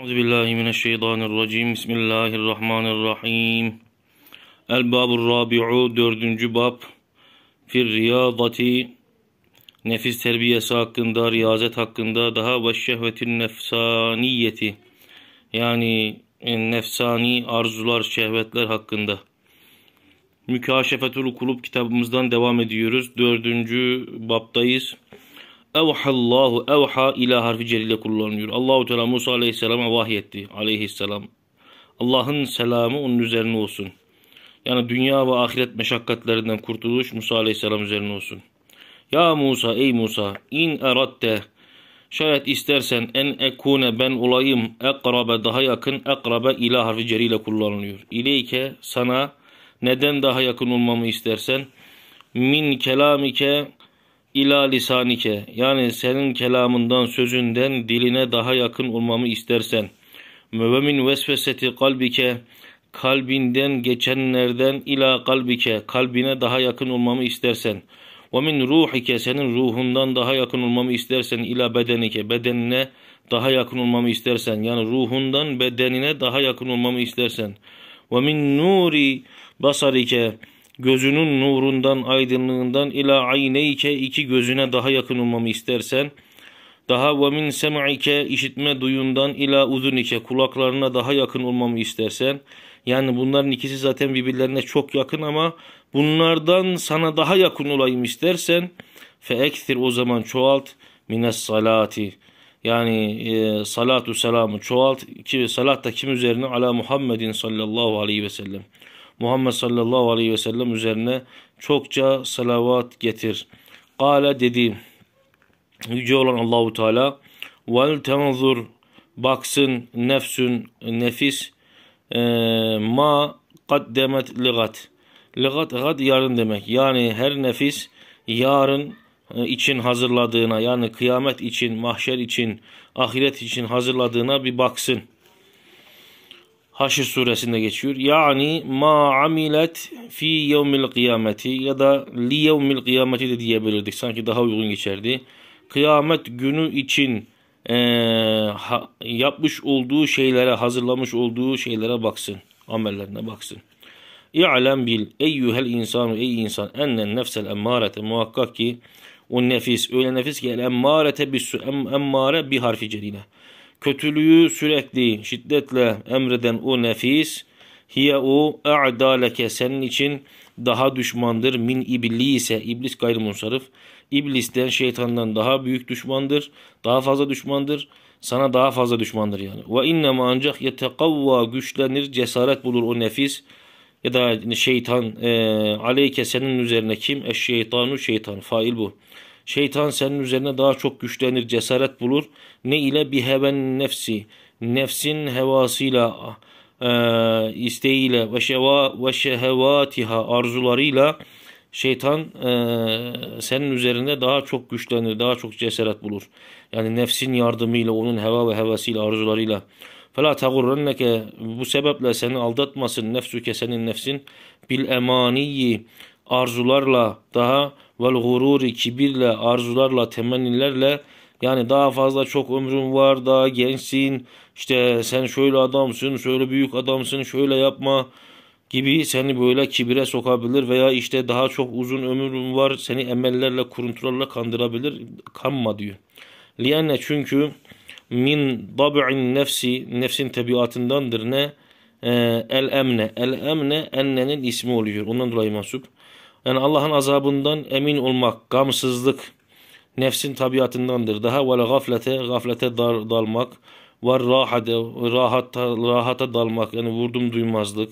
أعوذ بالله من الشيطان الرجيم بسم الله dördüncü bab fir riyazati nefis terbiyesi hakkında riyazet hakkında daha ve şehvetin nefsaniyeti yani e, nefsani arzular şehvetler hakkında Mükaşefetul kulup kitabımızdan devam ediyoruz. Dördüncü baptayız. Evhallahu evha ila harfi celile kullanılıyor. Allahu Teala Musa Aleyhisselam'a vahyetti. Aleyhisselam. Allah'ın selamı onun üzerine olsun. Yani dünya ve ahiret meşakkatlerinden kurtuluş Musa Aleyhisselam üzerine olsun. Ya Musa ey Musa in eratte şayet istersen en ekune ben olayım ekrabe daha yakın ekrabe ila harfi celile kullanılıyor. İleyke sana neden daha yakın olmamı istersen min kelamike ila lisanike yani senin kelamından sözünden diline daha yakın olmamı istersen Müvemin vesveseti kalbike kalbinden geçenlerden ila kalbike kalbine daha yakın olmamı istersen ve min ruhike senin ruhundan daha yakın olmamı istersen ila bedenike bedenine daha yakın olmamı istersen yani ruhundan bedenine daha yakın olmamı istersen ve min nuri basarike gözünün nurundan, aydınlığından ila ayneyke iki gözüne daha yakın olmamı istersen, daha ve min sem'ike işitme duyundan ila uzunike kulaklarına daha yakın olmamı istersen, yani bunların ikisi zaten birbirlerine çok yakın ama bunlardan sana daha yakın olayım istersen, fe ekthir o zaman çoğalt mines salati. Yani e, salatu selamı çoğalt ki salat da kim üzerine ala Muhammedin sallallahu aleyhi ve sellem. Muhammed sallallahu aleyhi ve sellem üzerine çokça salavat getir. Kale dedi yüce olan Allahu Teala vel tenzur baksın nefsün nefis e, ma kaddemet ligat. Ligat gad yarın demek. Yani her nefis yarın e, için hazırladığına yani kıyamet için, mahşer için, ahiret için hazırladığına bir baksın.'' Haşr suresinde geçiyor. Yani ma amilet fi yevmil kıyameti ya da li yevmil kıyameti de diyebilirdik. Sanki daha uygun geçerdi. Kıyamet günü için e, ha, yapmış olduğu şeylere, hazırlamış olduğu şeylere baksın. Amellerine baksın. İ'lem bil eyyuhel insanu ey insan ennen nefsel emmarete muhakkak ki o nefis öyle nefis ki el emmarete bis emmare bi harfi cerine kötülüğü sürekli şiddetle emreden o nefis hiye o a'daleke senin için daha düşmandır min ise iblis gayrimunsarif iblisten şeytandan daha büyük düşmandır daha fazla düşmandır sana daha fazla düşmandır yani ve innema ancak yetekavva güçlenir cesaret bulur o nefis ya da şeytan e, aleyke senin üzerine kim eş şeytanu şeytan fail bu Şeytan senin üzerine daha çok güçlenir, cesaret bulur. Ne ile bir heven nefsi, nefsin hevasıyla, e, isteğiyle ve, şeva, ve şehevatiha arzularıyla şeytan e, senin üzerinde daha çok güçlenir, daha çok cesaret bulur. Yani nefsin yardımıyla, onun heva ve hevasıyla, arzularıyla. Fela tagurrenneke bu sebeple seni aldatmasın nefsüke senin nefsin bil emaniyi arzularla daha vel gururi kibirle, arzularla, temennilerle yani daha fazla çok ömrün var, daha gençsin, işte sen şöyle adamsın, şöyle büyük adamsın, şöyle yapma gibi seni böyle kibire sokabilir veya işte daha çok uzun ömrün var seni emellerle kuruntularla kandırabilir kanma diyor. Liyenne çünkü min dab'in nefsi nefsin tabiatındandır ne? Ee, el emne. El emne ennenin ismi oluyor. Ondan dolayı mansup. Yani Allah'ın azabından emin olmak, gamsızlık nefsin tabiatındandır. Daha ve gaflete, gaflete dar, dalmak, var rahate, rahata, rahata dalmak yani vurdum duymazlık,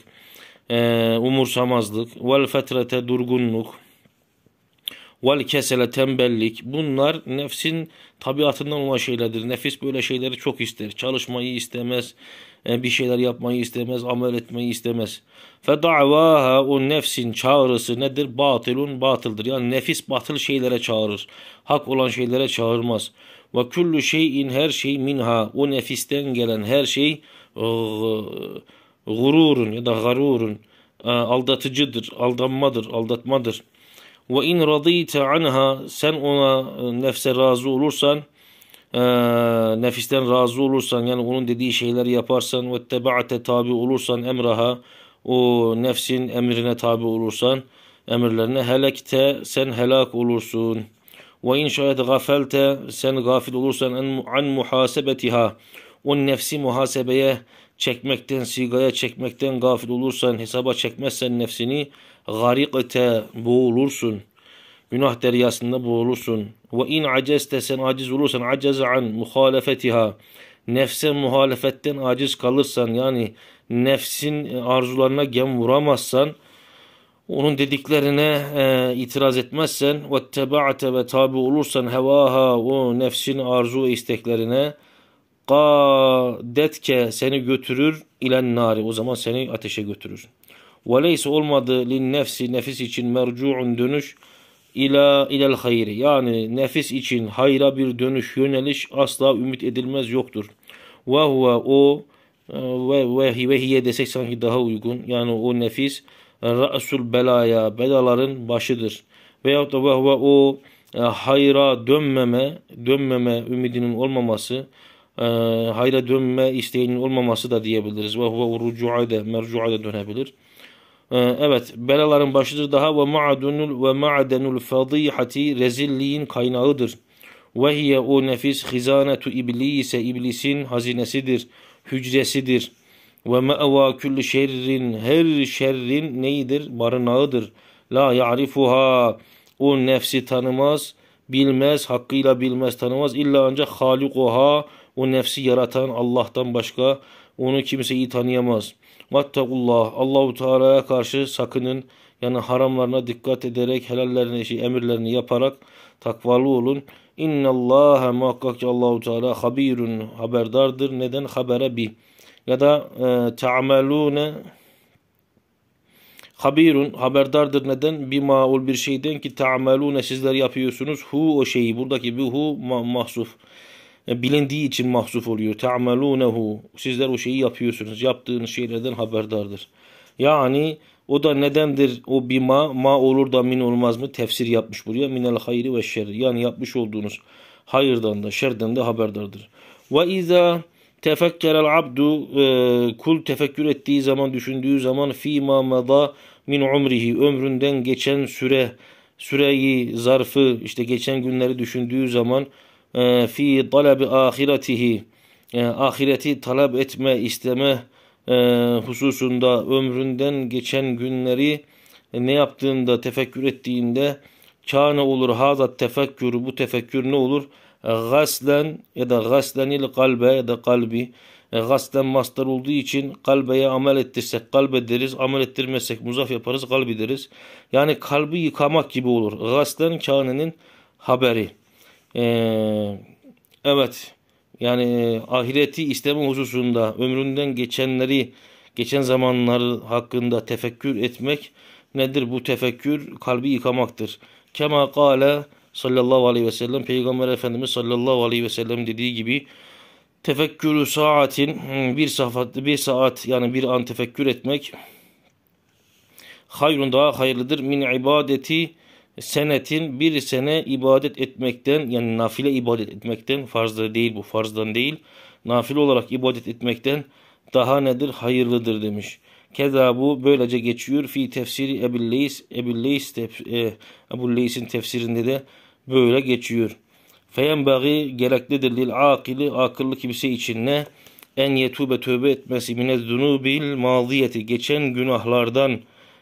e, umursamazlık, vel fetrete durgunluk, vel kesele tembellik bunlar nefsin tabiatından olan şeylerdir. Nefis böyle şeyleri çok ister. Çalışmayı istemez, e, bir şeyler yapmayı istemez, amel etmeyi istemez. Fe da'vaha o nefsin çağrısı nedir? Batilun batıldır. Yani nefis batıl şeylere çağırır. Hak olan şeylere çağırmaz. Ve küllü şeyin her şey minha o nefisten gelen her şey e, gururun ya da garurun e, aldatıcıdır, aldanmadır, aldatmadır. Ve in radite anha sen ona e, nefse razı olursan e, nefisten razı olursan yani onun dediği şeyleri yaparsan ve tebaate tabi olursan emraha o nefsin emrine tabi olursan emirlerine helekte sen helak olursun. Ve in şayet gafelte sen gafil olursan an an muhasebetiha o nefsi muhasebeye çekmekten, sigaya çekmekten gafil olursan, hesaba çekmezsen nefsini ete boğulursun. Günah deryasında boğulursun. Ve in aciz desen, aciz olursan aciz an muhalefetiha. Nefse muhalefetten aciz kalırsan yani nefsin arzularına gem vuramazsan onun dediklerine e, itiraz etmezsen ve tebaate ve tabi olursan hevaha o nefsin arzu isteklerine Kadetke seni götürür ilen nari. O zaman seni ateşe götürür. Ve leyse olmadı lin nefsi nefis için mercu'un dönüş ila ilel hayri. Yani nefis için hayra bir dönüş yöneliş asla ümit edilmez yoktur. Ve huve o ve ve vehiye desek sanki daha uygun. Yani o nefis ra'sul belaya belaların başıdır. Veyahut da ve huve o e, hayra dönmeme, dönmeme ümidinin olmaması ee, hayra dönme isteğinin olmaması da diyebiliriz. Ve huve rucu'a da mercu'a da dönebilir. Ee, evet belaların başıdır daha ve ma'adunul ve ma'adenul fadihati rezilliğin kaynağıdır. Ve hiye o nefis hizanetu iblise iblisin hazinesidir, hücresidir. Ve me'va küllü şerrin her şerrin neyidir? Barınağıdır. La ya'rifuha o nefsi tanımaz, bilmez, hakkıyla bilmez, tanımaz. İlla ancak halikuha o nefsi yaratan Allah'tan başka onu kimse iyi tanıyamaz. Vattakullah Allahu Teala'ya karşı sakının yani haramlarına dikkat ederek helallerini, şey, emirlerini yaparak takvalı olun. İnna Allah muhakkak ki Allahu Teala habirun haberdardır. Neden habere bi? Ya da e, ta'malune habirun haberdardır neden? Bir ol bir şeyden ki ta'malune sizler yapıyorsunuz. Hu o şeyi. Buradaki bir hu ma mahsuf. E, bilindiği için mahzuf oluyor. Te'amelunehu. Sizler o şeyi yapıyorsunuz. Yaptığınız şeylerden haberdardır. Yani o da nedendir o bima ma olur da min olmaz mı tefsir yapmış buraya. Minel hayri ve şerri. Yani yapmış olduğunuz hayırdan da şerden de haberdardır. Ve izâ tefekkerel abdu e, kul tefekkür ettiği zaman düşündüğü zaman fîmâ medâ min umrihi ömründen geçen süre süreyi zarfı işte geçen günleri düşündüğü zaman e, fi e, talab ahiretihi ahireti talep etme isteme e, hususunda ömründen geçen günleri ne yaptığında tefekkür ettiğinde kâne olur hazat tefekkür bu tefekkür ne olur? Gaslen ya da gaslenil kalbe ya da kalbi gaslen mastar olduğu için kalbeye amel ettirsek kalbe deriz amel ettirmezsek muzaf yaparız kalbi deriz. Yani kalbi yıkamak gibi olur. Gaslen kânenin haberi. Ee, evet yani e, ahireti isteme hususunda ömründen geçenleri geçen zamanları hakkında tefekkür etmek nedir? Bu tefekkür kalbi yıkamaktır. Kema kale sallallahu aleyhi ve sellem Peygamber Efendimiz sallallahu aleyhi ve sellem dediği gibi tefekkürü saatin bir saat, bir saat yani bir an tefekkür etmek hayrun daha hayırlıdır min ibadeti senetin bir sene ibadet etmekten yani nafile ibadet etmekten farzda değil bu farzdan değil nafile olarak ibadet etmekten daha nedir hayırlıdır demiş. Keza bu böylece geçiyor fi tefsiri Ebu'l-Leys Ebu'l-Leys tef, e, Ebu'l-Leys'in tefsirinde de böyle geçiyor. Feyenbagi gereklidir lil akili akıllı kimse için ne? En yetube tövbe etmesi minez zunubil maziyeti geçen günahlardan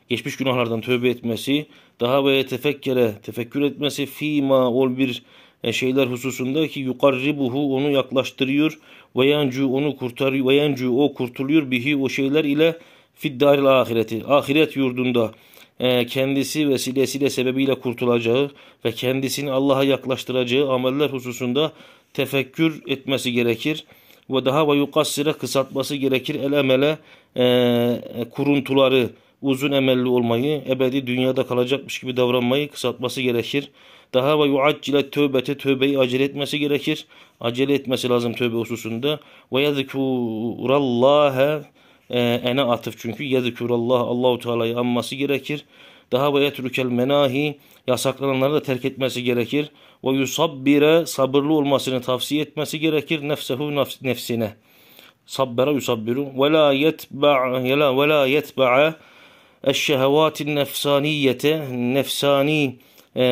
geçmiş günahlardan tövbe etmesi daha ve tefekkere, tefekkür etmesi fima ol bir e, şeyler hususunda ki yukarribuhu onu yaklaştırıyor ve yancu onu kurtarıyor ve yancu o kurtuluyor bihi o şeyler ile fiddaril ahireti ahiret yurdunda e, kendisi vesilesiyle sebebiyle kurtulacağı ve kendisini Allah'a yaklaştıracağı ameller hususunda tefekkür etmesi gerekir. Ve daha ve yukassire kısaltması gerekir el emele e, kuruntuları uzun emelli olmayı, ebedi dünyada kalacakmış gibi davranmayı kısaltması gerekir. Daha ve yuaccile tövbete tövbeyi acele etmesi gerekir. Acele etmesi lazım tövbe hususunda. Ve yezkurallâhe e, ene atıf çünkü yezkurallah Allahu Teala'yı anması gerekir. Daha ve yetrükel menahi yasaklananları da terk etmesi gerekir. Ve yusabbire sabırlı olmasını tavsiye etmesi gerekir nefsehu nefsine. Sabbera yusabbiru ve la yetba'a ve la yetba'a eşşehevat nefsaniyete nefsani e,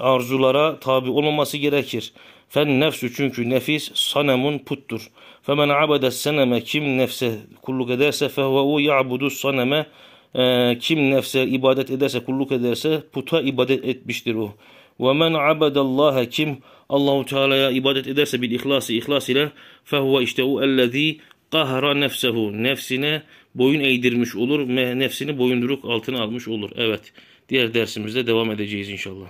arzulara tabi olmaması gerekir. Fen nefsü çünkü nefis sanemun puttur. Femen abede seneme kim nefse kulluk ederse fehve u ya'budu saneme e, kim nefse ibadet ederse kulluk ederse puta ibadet etmiştir o. Ve men abedallaha kim Allahu Teala'ya ibadet ederse bil ihlası ihlas ile fehuve işte o ellezî Kahara nefsehu nefsine boyun eğdirmiş olur ve nefsini boyunduruk altına almış olur. Evet diğer dersimizde devam edeceğiz inşallah.